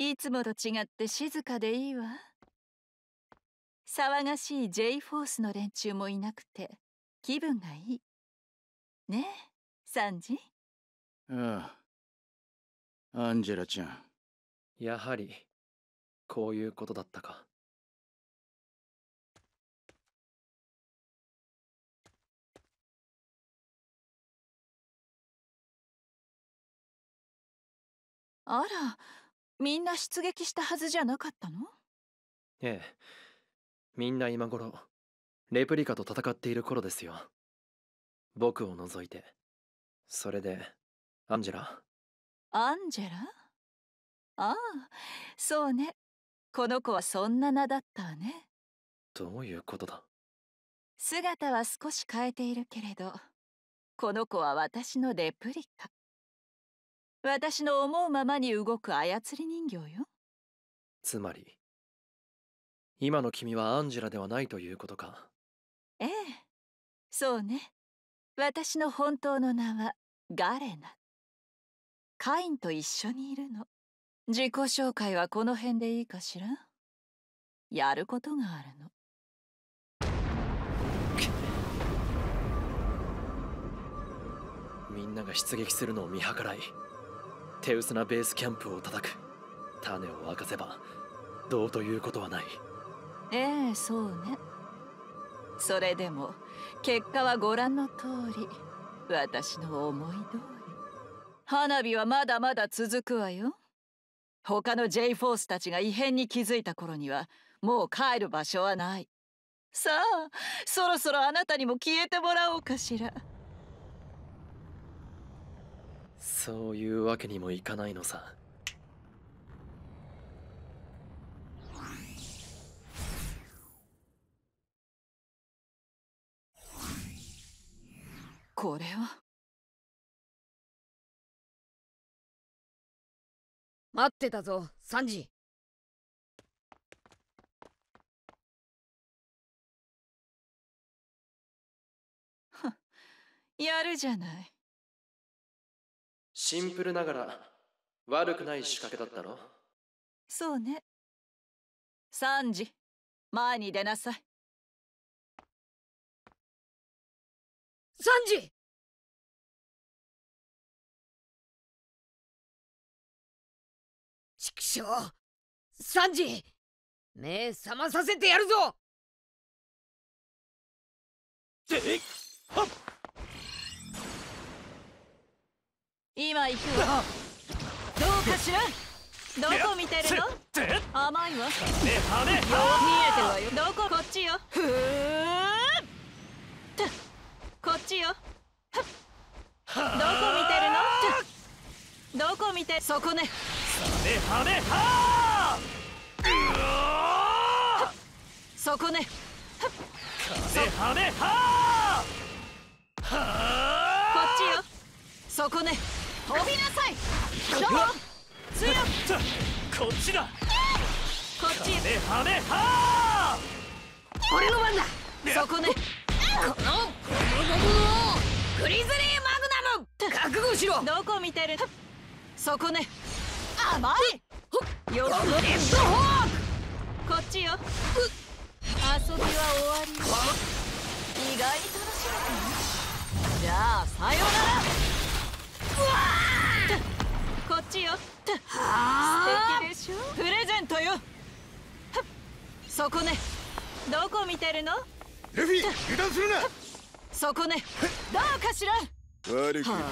いつもと違って静かでいいわ騒がしい J フォースの連中もいなくて気分がいいねえサンジああアンジェラちゃんやはりこういうことだったかあらみんな出撃したはずじゃなかったのええみんな今頃レプリカと戦っている頃ですよ僕を除いてそれでアンジェラアンジェラああそうねこの子はそんな名だったわねどういうことだ姿は少し変えているけれどこの子は私のレプリカ私の思うままに動く操り人形よつまり今の君はアンジェラではないということかええそうね私の本当の名はガレナカインと一緒にいるの自己紹介はこの辺でいいかしらやることがあるのみんなが出撃するのを見計らい手薄なベースキャンプを叩く種を明かせばどうということはないええそうねそれでも結果はご覧の通り私の思い通り花火はまだまだ続くわよ他の J フォースたちが異変に気づいた頃にはもう帰る場所はないさあそろそろあなたにも消えてもらおうかしら。そういうわけにもいかないのさこれは待ってたぞサンジやるじゃないシンプルながら悪くない仕掛けだったろそうねサンジ前に出なさいサンジ畜生サンジ目覚まさせてやるぞでっはっは行くわどうかしらどこ見てるの甘いわ見えてるわよどここっちよこっちよどこ見てるのどこ見てそこねねそこねこっちよそこね飛びなさい強こっちだこっち俺の番だそこねこのこのグリズリーマグナム覚悟しろどこ見てるそこね甘いよくレッドホークこっちよ遊びは終わり意外に楽しじゃあさようならしよって素敵でしょプレゼントよそこねどこ見てるのルフィ油断するなそこねどうかしら悪く思う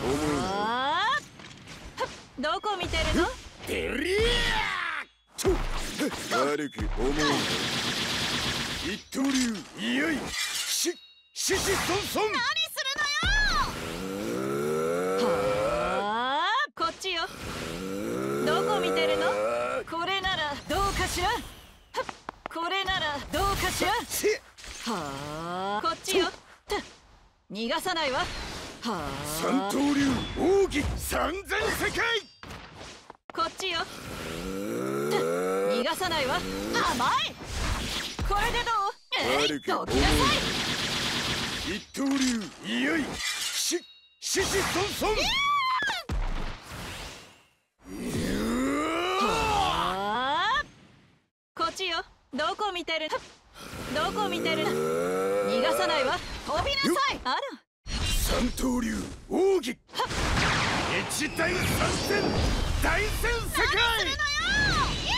どこ見てるのデリア悪く思う一刀流いよい何かしらこれならどうかしらはあこっちよ逃がさないわはあ三刀流奥義三千世界こっちよ逃がさないわ甘いこれでどうえどきなさい一刀流いよいし獅子孫孫どこ見てるどこ見てる逃がさないわ飛びなさいあら三刀流奥義一対三戦大戦世界何するのよ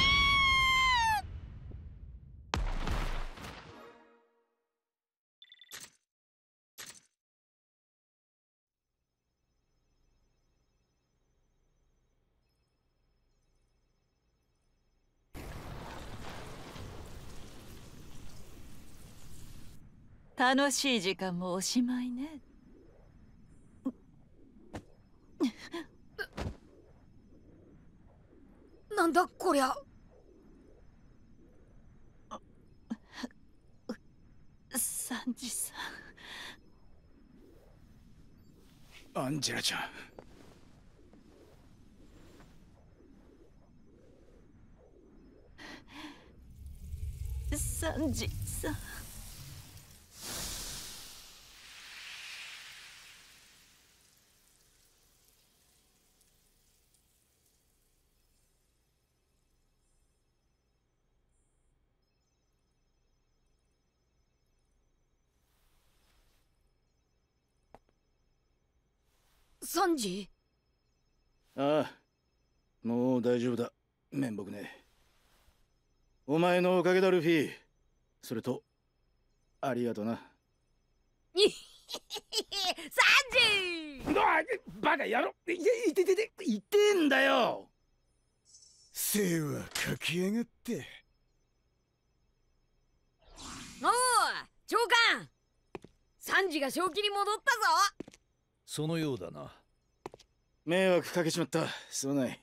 楽しい時間もおしまいねなんだこりゃサンジさんアンジェラちゃんサンジさんサンジああもう大丈夫だ面目ねお前のおかげだルフィそれとありがとなサンジバカ野郎いててていてんだよ世話かきやがっておお長官サンジが正気に戻ったぞそのようだな迷惑かけちまったすまない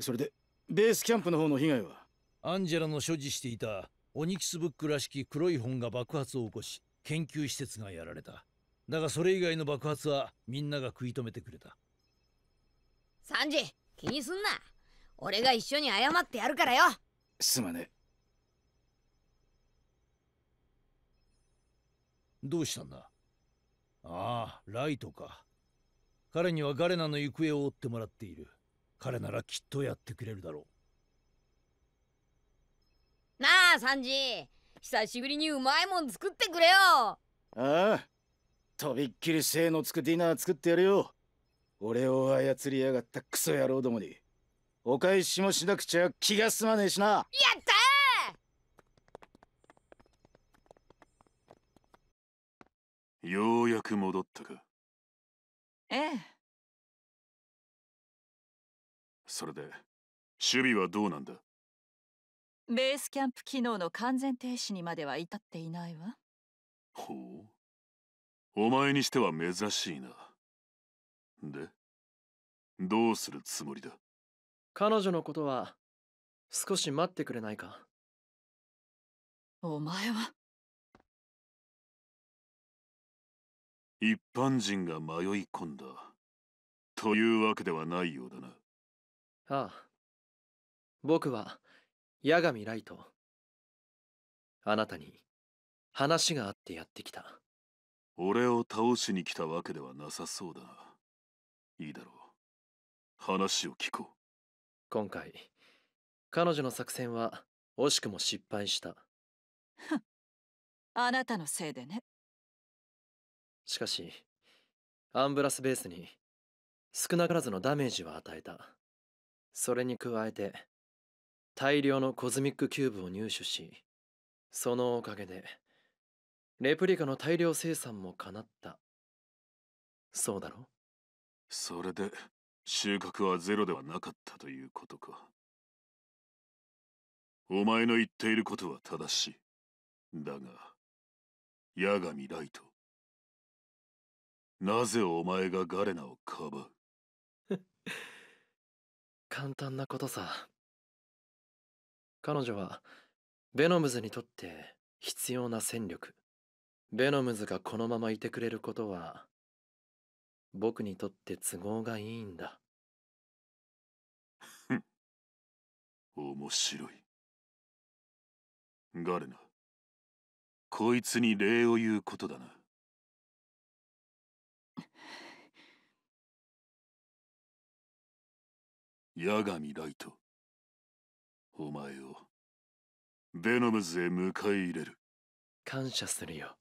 それでベースキャンプの方の被害はアンジェラの所持していたオニキスブックらしき黒い本が爆発を起こし研究施設がやられただがそれ以外の爆発はみんなが食い止めてくれたサンジ気にすんな俺が一緒に謝ってやるからよすまねどうしたんだああライトか彼にはガレナの行方を追ってもらっている彼ならきっとやってくれるだろうなあサンジ久しぶりにうまいもん作ってくれよああとびっきり性のつくディナー作ってやるよ俺を操りやがったクソ野郎どもにお返しもしなくちゃ気が済まねえしなやったようやく戻ったかええそれで守備はどうなんだベースキャンプ機能の完全停止にまでは至っていないわほうお前にしては珍しいなでどうするつもりだ彼女のことは少し待ってくれないかお前は一般人が迷い込んだというわけではないようだなああ僕は八神ライトあなたに話があってやってきた俺を倒しに来たわけではなさそうだいいだろう話を聞こう今回彼女の作戦は惜しくも失敗したあなたのせいでねしかしアンブラスベースに少なからずのダメージは与えたそれに加えて大量のコズミックキューブを入手しそのおかげでレプリカの大量生産も叶ったそうだろそれで収穫はゼロではなかったということかお前の言っていることは正しいだが八神ライトなぜお前がガレナをかばう 簡単なことさ彼女はベノムズにとって必要な戦力ベノムズがこのままいてくれることは僕にとって都合がいいんだ面白いガレナこいつに礼を言うことだな八神ライトお前をベノムズへ迎え入れる感謝するよ